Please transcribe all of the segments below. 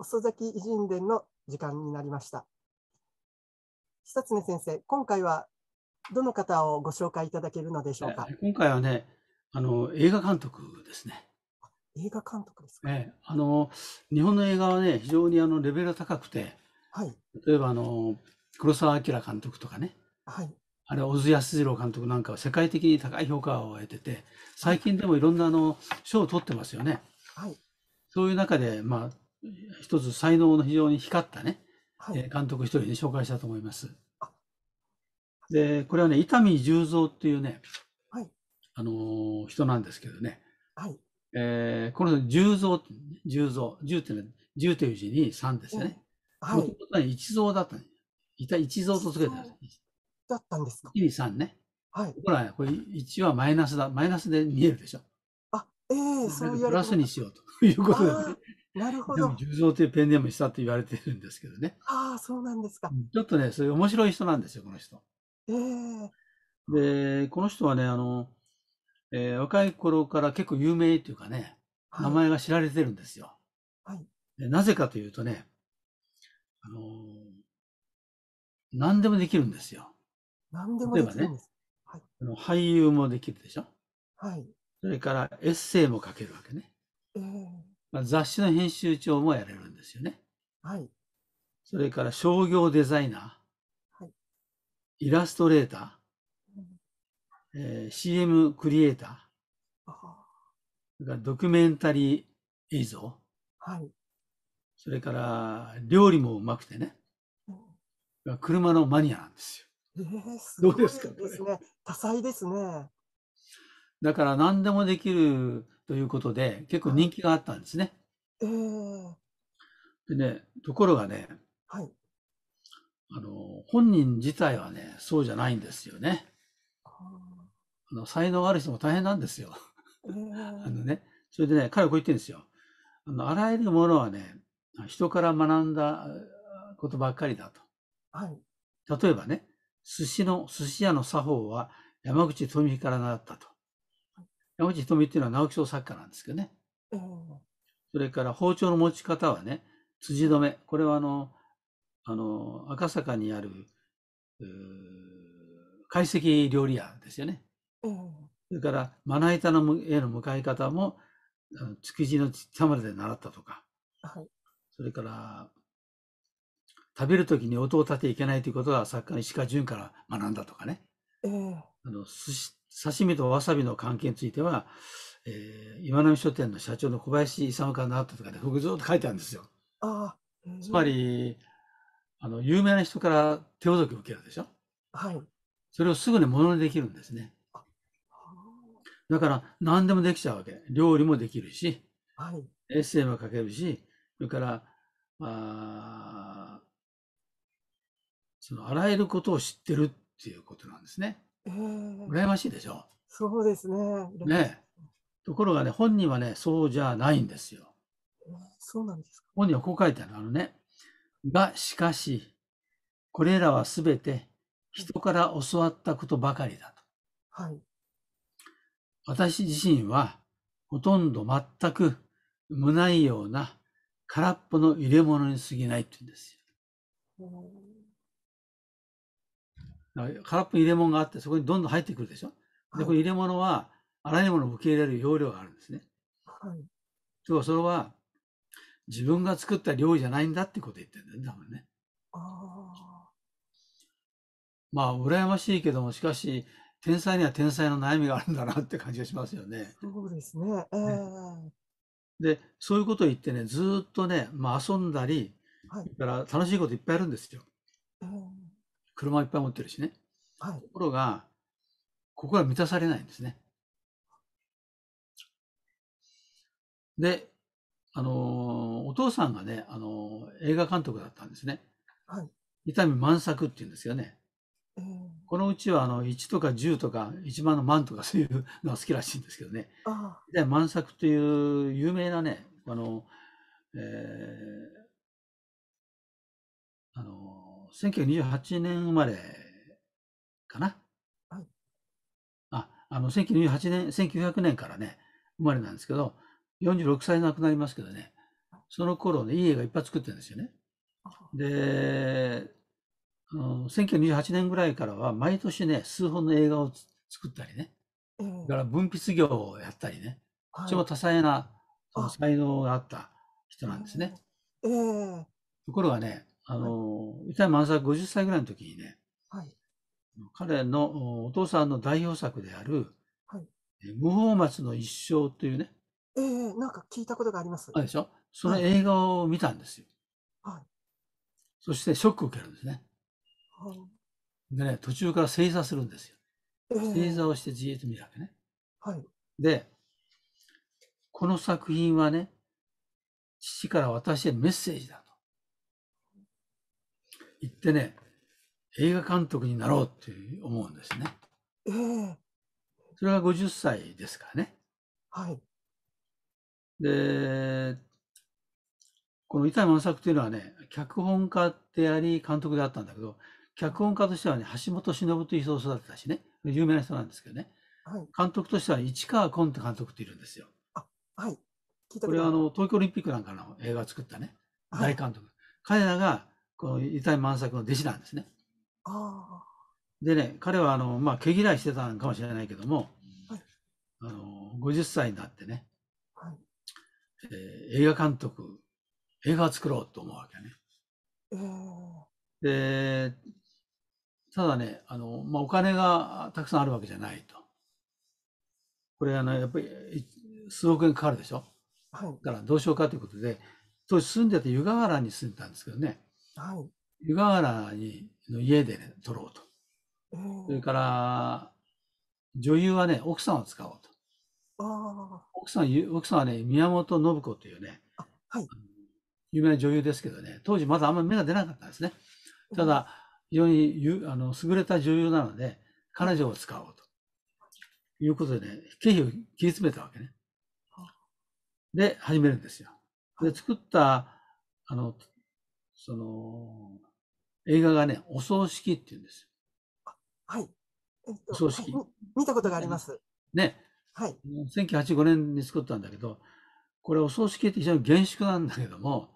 遅咲き偉人伝の時間になりました。久常先生、今回はどの方をご紹介いただけるのでしょうか。今回はね、あの映画監督ですね。映画監督ですか、ね、あの日本の映画はね、非常にあのレベルが高くて、はい、例えばあの黒澤明監督とかね、はい、あれ小津安二郎監督なんかは世界的に高い評価を得てて、最近でもいろんなあの賞を取ってますよね。はい、そういう中で、まあ、一つ才能の非常に光ったね、はい、監督一人で、紹介したと思います。で、これはね、伊丹十三っていうね、はい、あのー、人なんですけどね、はいえー、この十三、十三、十っていうのは、十という字に三ですよね。もともとは一三だったいた一三とつけてただったんですか。二三ね。はい。ほら、これ一はマイナスだ。マイナスで見えるでしょ。あ、ええー、そういうプラスにしようということで、ね、なるほど。重蔵というペンネームにしたって言われてるんですけどね。ああ、そうなんですか。ちょっとね、そういう面白い人なんですよ、この人。えー、で、この人はね、あの、えー、若い頃から結構有名というかね、名前が知られてるんですよ。はい。なぜかというとね、あのー、何でもできるんですよ。何でもできるんです。ね、はい、俳優もできるでしょ。はい。それからエッセイも書けるわけね。えーまあ、雑誌の編集長もやれるんですよね。はい。それから商業デザイナー、はい、イラストレーター、うん、えー、CM クリエイター、それからドキュメンタリー映像、はい、それから料理もうまくてね、うん、車のマニアなんですよ。えー、すごいですね。多彩ですね。だから何でもできるということで、結構人気があったんですね。えー、でね、ところがね、はい、あの、本人自体はね、そうじゃないんですよね。あの才能がある人も大変なんですよ。えー、あのね、それでね、彼はこう言ってるんですよ。あのあらゆるものはね、人から学んだことばっかりだと。はい、例えばね、寿司の、寿司屋の作法は山口富美から習ったと。山口瞳っていうのは直木賞作家なんですけどね。それから包丁の持ち方はね、辻止め。これはあの、あの、赤坂にある、懐石料理屋ですよね。それから、まな板のへの向かい方も、築地の田っまで習ったとか、はい、それから、食べる時に音を立てていけないということは作家の石川淳から学んだとかね。あの寿司刺身とわさびの関係については、えー、今波書店の社長の小林勇から習ったとかで、ね、副って書いてあるんですよ。あつまりあの有名な人から手ほどきを受けるでしょ。はい。それをすぐにものにできるんですね。だから何でもできちゃうわけ。料理もできるし、はい、エッセイも書けるし、それからあそのあらゆることを知ってるっていうことなんですね。えー、羨ましいでしょ。そうですね。ね。ところがね、本人はね、そうじゃないんですよ。そうなんですか。本人はこう書いてある。あのね、が、しかし、これらはすべて人から教わったことばかりだと。はい。私自身は、ほとんど全く無ないような空っぽの入れ物に過ぎないって言うんですよ。空っぽに入れ物があって、そこにどんどん入ってくるでしょ。で、この入れ物は、あらゆるものを受け入れる要領があるんですね。はい。でもそれは、自分が作った料理じゃないんだってこと言ってるんだよね、多分ね。ああ。まあ、羨ましいけども、しかし、天才には天才の悩みがあるんだなって感じがしますよね。そうですね。えー、ねで、そういうことを言ってね、ずっとね、まあ、遊んだり、はい、から楽しいこといっぱいあるんですよ。えー車いっぱい持ってるしね。はい。ところが、ここは満たされないんですね。で、あの、お父さんがね、あの、映画監督だったんですね。はい。伊丹万作っていうんですよね。このうちはあの1とか10とか1万の万とかそういうのが好きらしいんですけどね。で万作という有名なねあの、えー、あの1928年生まれかな。はい、あ、あの、1928年、1900年からね、生まれなんですけど、46歳で亡くなりますけどね、その頃ね、いい映画いっぱい作ってるんですよね。で、あの1928年ぐらいからは、毎年ね、数本の映画を作ったりね、だから文筆業をやったりね、とても多彩な才能があった人なんですね。ところがね、あの、はい、板山さん50歳ぐらいの時にね、はい、彼のお父さんの代表作である、はい、無法松の一生というね、えー、なんか聞いたことがあります。あでしょその映画を見たんですよ。はい。そしてショックを受けるんですね。はい。でね、途中から正座するんですよ。えー、正座をしてじーっと見るわけね。はい。で、この作品はね、父から私へのメッセージだ。行ってね、映画監督になろうって思うんですね。えー、それが50歳ですからね。はい。で、この板井万作というのはね、脚本家であり監督であったんだけど、脚本家としてはね、橋本忍という人を育てたしね、有名な人なんですけどね、はい、監督としては市川崑って監督っているんですよ。あはい。これはあの東京オリンピックなんかの映画を作ったね、大監督。はい、彼らがこの伊谷万作の弟子なんですね。でね、彼はあの、まあ、毛嫌いしてたのかもしれないけども、はい、あの50歳になってね、はい、えー、映画監督、映画を作ろうと思うわけね。で、ただね、あのまあ、お金がたくさんあるわけじゃないと。これあの、やっぱり数億円かかるでしょ。はい、だからどうしようかということで、当時住んでた湯河原に住んでたんですけどね、湯河原にの家で、ね、撮ろうと。それから、女優はね、奥さんを使おうと。奥さん奥さんはね、宮本信子というね、はい、有名な女優ですけどね、当時まだあんまり目が出なかったんですね。ただ、非常にあの優れた女優なので、彼女を使おうと。いうことでね、経費を切り詰めたわけね。で、始めるんですよ。で、作った、あの、その、映画がね、お葬式って言うんですよ。はい。えっと、お葬式、はい、見たことがあります。ね。はい。1985年に作ったんだけど、これお葬式って非常に厳粛なんだけども、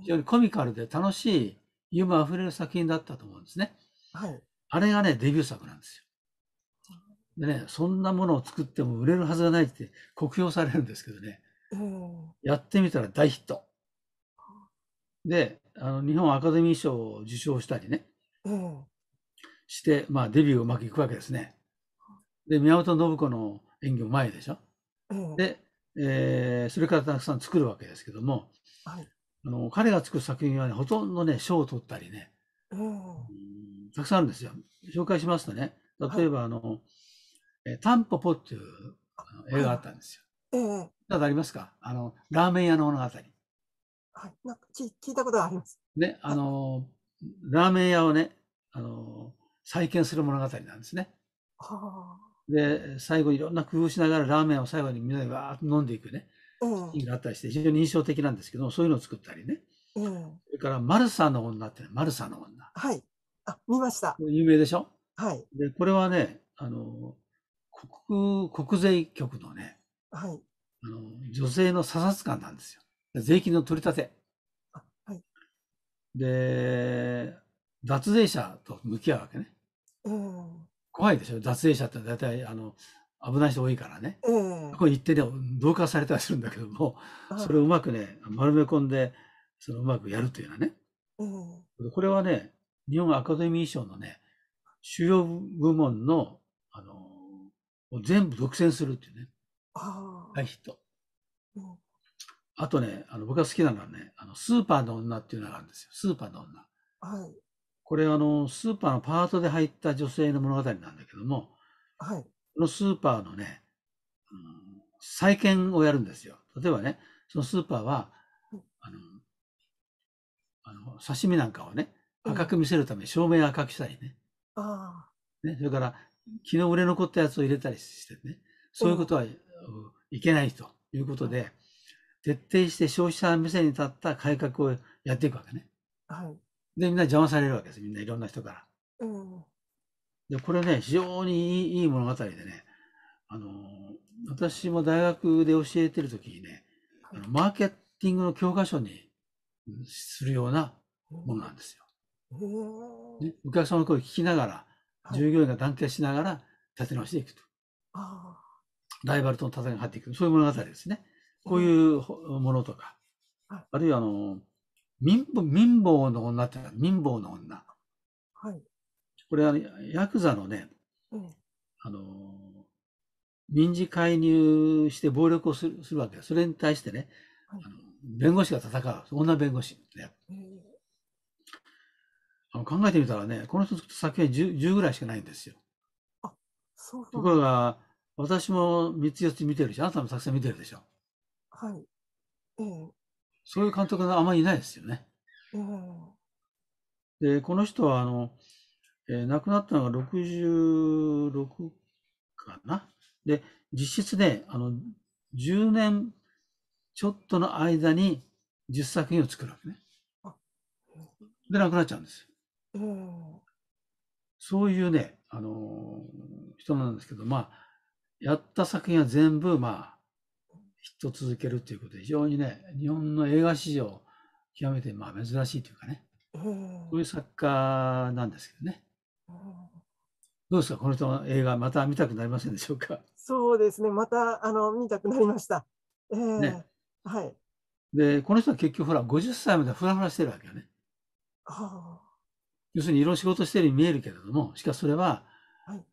非常にコミカルで楽しい、ユーモア溢れる作品だったと思うんですね。はい。あれがね、デビュー作なんですよ。でね、そんなものを作っても売れるはずがないって酷評されるんですけどね、やってみたら大ヒット。で、あの日本アカデミー賞を受賞したりね、うん、して、まあ、デビューうまくいくわけですね。で宮本信子の演技も前でしょ。うん、で、えー、それからたくさん作るわけですけども、はい、あの彼が作る作品はねほとんどね賞を取ったりね、うん、たくさんあるんですよ。紹介しますとね例えば、はい、あの「タンポポ」っていう映画があったんですよ。ええ、ありますかあのラーメン屋の物語。はい、なんか聞いたことがあります。ね、あの、ラーメン屋をね、あの、再建する物語なんですね。はで、最後いろんな工夫しながらラーメンを最後にみんなでわーっと飲んでいくね、うん、があったりして、非常に印象的なんですけども、そういうのを作ったりね。うん、それから、マルサの女ってね、マルサの女。はい。あ、見ました。有名でしょはい。で、これはね、あの、国、国税局のね、はい。あの、女性の査察官なんですよ。税金の取り立て、はい、で脱税者と向き合うわけね、うん、怖いでしょ脱税者って大体あの危ない人多いからね、うん、ここ言行ってね同化されたりするんだけども、それをうまくね丸め込んでそのうまくやるというのはね、うん、これはね日本アカデミー賞のね主要部門のあの全部独占するっていうね大ヒット。うんあとね、あの僕が好きなのはね、あのスーパーの女っていうのがあるんですよ。スーパーの女。はい、これあの、スーパーのパートで入った女性の物語なんだけども、はい、このスーパーのね、うん、再建をやるんですよ。例えばね、そのスーパーは、あの、あの刺身なんかをね、赤く見せるために照明赤くしたりね。あねそれから、昨日売れ残ったやつを入れたりしてね、そういうことは、いけないということで、徹底して消費者目線に立った改革をやっていくわけね。はい、でみんな邪魔されるわけですみんないろんな人から。うん、でこれね非常にいい物語でねあの私も大学で教えてる時にね、あのマーケティングの教科書にするようなものなんですよ。ね、お客様の声を聞きながら、従業員が団結しながら立て直していくと。ライバルとの戦いが入っていく、そういう物語ですね。こういうものとか、あるいはあの民民法の女って民法の女、はい、これはヤクザのね、うん、あの民事介入して暴力をするするわけそれに対してね、はい、あの弁護士が戦う女弁護士、ね、うん、あの考えてみたらねこの人作品 10, 10ぐらいしかないんですよ。あそうところが私も三つ四つ見てるしあなたも作戦見てるでしょ。はい。ええ。そういう監督があまりいないですよね。ええ。で、この人は、あの、えー、亡くなったのが66かな。で、実質ね、あの、10年ちょっとの間に10作品を作るわけね。で、亡くなっちゃうんですよ。そういうね、あのー、人なんですけど、まあ、やった作品は全部、まあ、ヒット続けるということで、非常にね、日本の映画史上、極めてまあ珍しいというかね、そういう作家なんですけどね。どうですか、この人の映画、また見たくなりませんでしょうか。そうですね、またあの見たくなりました。えー、ね、はい。で、この人は結局、ほら、50歳までふらふらしてるわけよね。要するに、いろいろ仕事してるように見えるけれども、しかしそれは、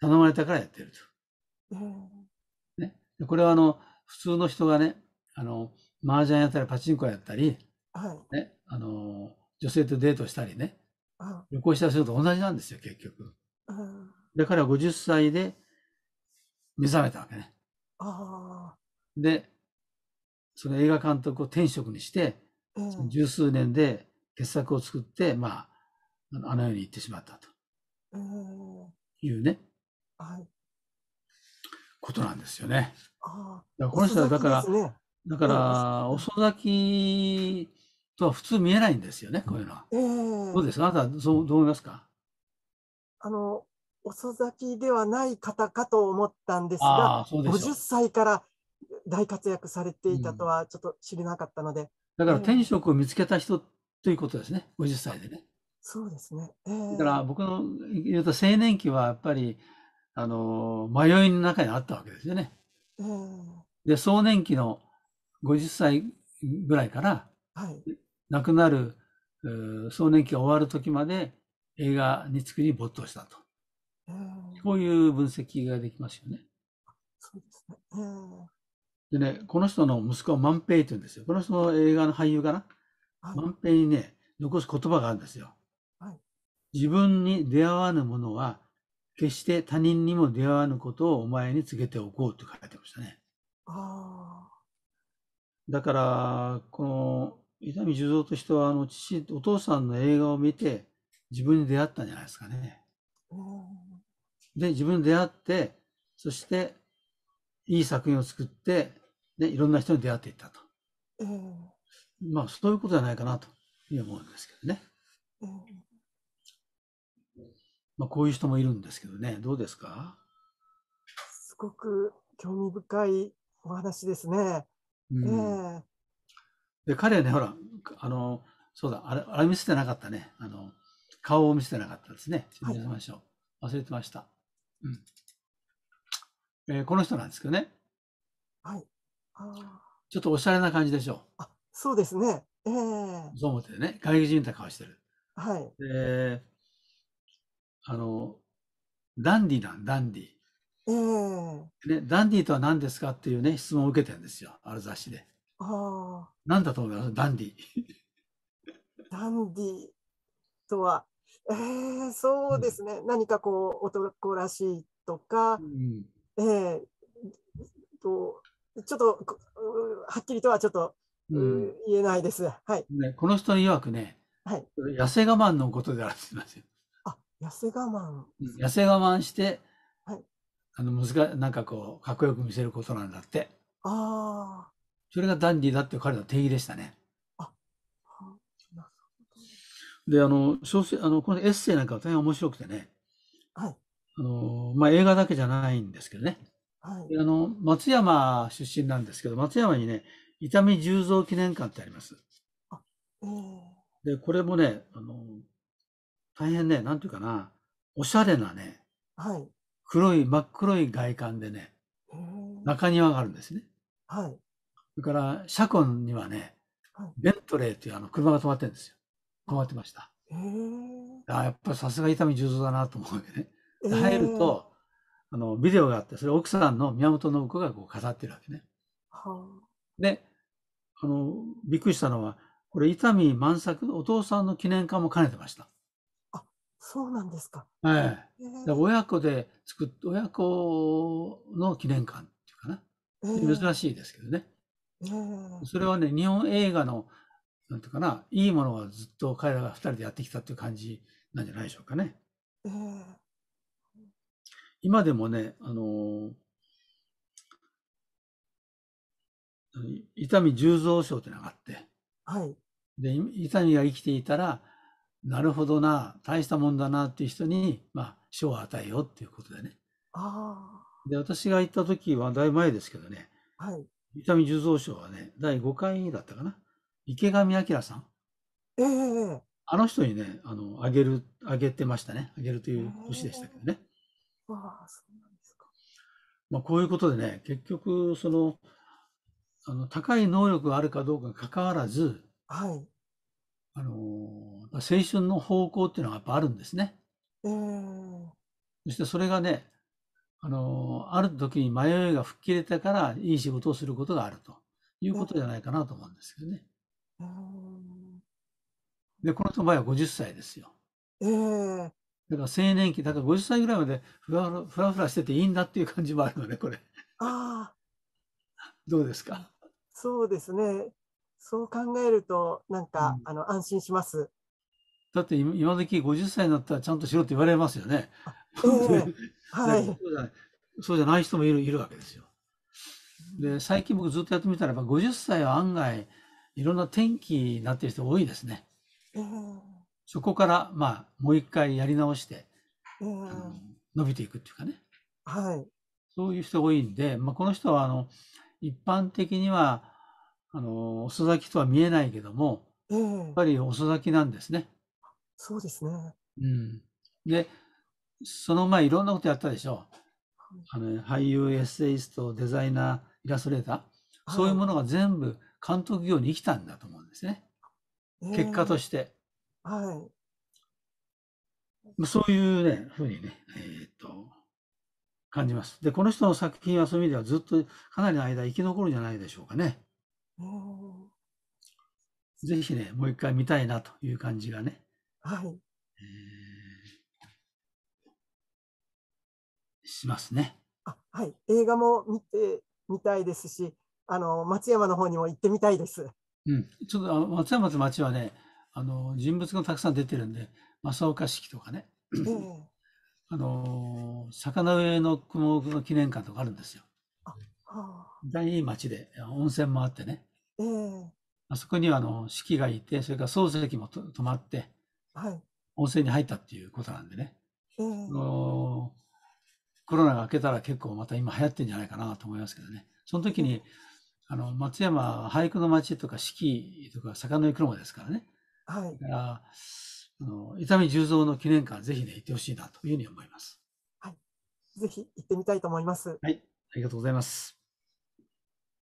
頼まれたからやってると。はい、ね、これはあの普通の人がね、あの、麻雀やったりパチンコやったり、はい、ね、あの、女性とデートしたりね、旅行したりすると同じなんですよ、結局。だから50歳で目覚めたわけね。で、その映画監督を天職にして、うん、十数年で傑作を作って、まあ、あの世に行ってしまったと。いうね、はい、ことなんですよね。ああこの人はだから、ね、だから、遅咲きとは普通見えないんですよね、こういうのは。えー、どうですかあなたはそうどう思いますかあの遅咲きではない方かと思ったんですが、50歳から大活躍されていたとはちょっと知れなかったので。だから天職を見つけた人ということですね、50歳でね。そうですね。えー、だから僕の言うと青年期はやっぱりあの迷いの中にあったわけですよね。で、壮年期の50歳ぐらいから、はい、亡くなる壮年期が終わる時まで映画に作り没頭したと。こういう分析ができますよね。そうですね。でね、この人の息子は万平って言うんですよ。この人の映画の俳優かな。万平にね、残す言葉があるんですよ。はい、自分に出会わぬものは決して他人にも出会わぬことをお前に告げておこうと書いてましたね。あだから、この伊丹十三としては、あの父、お父さんの映画を見て、自分に出会ったんじゃないですかね。で、自分に出会って、そして、いい作品を作って、で、いろんな人に出会っていったと。まあ、そういうことじゃないかなという思うんですけどね。まあ、こういう人もいるんですけどね、どうですかすごく興味深いお話ですね。うん、えー、で彼はね、ほら、あの、そうだ、あれあれ見せてなかったね。あの顔を見せてなかったですね。ましょう忘れてました。うんえー、この人なんですけどね。はい。あちょっとおしゃれな感じでしょう。あそうですね。ええー、そう思ってね。外国人みたいな顔してる。はい。で、えーあの、ダンディなん、ダンディ。ね、ダンディとは何ですかっていうね、質問を受けてるんですよ、ある雑誌で。あなんだと思いますダンディ。ダンディとは、えー、そうですね、うん、何かこう、男らしいとか、うん、えー、とちょっと、はっきりとはちょっと、うん、言えないです。はい、ね、この人にわくね、はい、痩せ我慢のことであるいますよ。痩せ我慢。痩せ我慢して、はい、あの難なんかこうかっこよく見せることなんだって。ああ。それがダンディーだって彼の定義でしたね。あであの小説あのこのエッセイなんかは大変面白くてね、はい、あのまあ、映画だけじゃないんですけどね、はい、あの松山出身なんですけど松山にね伊丹十三記念館ってあります。あえー、でこれもねあの大変ね、なんていうかな、おしゃれなね、はい。黒い、真っ黒い外観でね、中庭があるんですね。はい。それから、車庫にはね、ベントレーというあの車が止まってるんですよ。止まってました。あやっぱりさすが伊丹十三だなと思うわけね。入ると、あのビデオがあって、それ奥さんの宮本信子がこう飾ってるわけね。で、あの、びっくりしたのは、これ、伊丹万作、お父さんの記念館も兼ねてました。そうなんですか。ええ、親子で作っ親子の記念館っていうかな、えー、珍しいですけどね、えー、それはね日本映画のなんていうかないいものはずっと彼らが2人でやってきたっていう感じなんじゃないでしょうかね。えー、今でもねあの伊丹十三賞ってのがあって、はい、で伊丹が生きていたらなるほどな、大したもんだなっていう人に、まあ、賞を与えようっていうことでね。あで、私が行った時は、だいぶ前ですけどね、はい。伊丹十三賞はね、第5回だったかな。池上彰さん。ええー、あの人にね、あの、あげる、あげてましたね。あげるという年でしたけどね。あ、そうなんですか。まあ、こういうことでね、結局、その、あの、高い能力があるかどうかかかわらず、はい。あのー青春の方向っていうのがやっぱあるんですね。そしてそれがね、あの、ある時に迷いが吹っ切れたから、いい仕事をすることがあるということじゃないかなと思うんですけどね。で、この人の場合は50歳ですよ。だから青年期、だから50歳ぐらいまでふらふらふらしてていいんだっていう感じもあるのね、これ。ああ。どうですかそうですね。そう考えると、なんか、うん、あの安心します。だって今時五十歳になったらちゃんとしろって言われますよね。はい、そうじゃない人もいるいるわけですよ。で最近僕ずっとやってみたらやっぱ五十歳は案外いろんな転機になってる人多いですね。そこからまあもう一回やり直して、伸びていくっていうかね、はい、そういう人多いんで、まあ、この人はあの一般的にはあの遅咲きとは見えないけども、やっぱり遅咲きなんですね。そうですね。うん、で、その前いろんなことやったでしょ。あの俳優、エッセイスト、デザイナー、イラストレーター、そういうものが全部監督業に生きたんだと思うんですね。えー、結果として。はい。そういうね、ふうにね、えー、っと、感じます。で、この人の作品はそういう意味ではずっとかなりの間生き残るんじゃないでしょうかね。ぜひね、もう一回見たいなという感じがね、はい。えー、しますね。あ、はい。映画も見てみたいですし、あの松山の方にも行ってみたいです。うん、ちょっとあ松山の町はね、あの人物がたくさん出てるんで、正岡式とかね、えー、あの魚上の雲の記念館とかあるんですよ。あはあ、大いい町で温泉もあってね、えー、あそこにはあの四季がいて、それから漱石もと泊まって、温泉に入ったっていうことなんでね、えー、コロナが明けたら結構また今流行ってんじゃないかなと思いますけどねその時にあの松山は俳句の町とか四季とか坂の生もですからね、はい、だからあの伊丹十三の記念館ぜひね行ってほしいなというふうに思います。はい、ぜひ行ってみたいと思います。はい、ありがとうございます。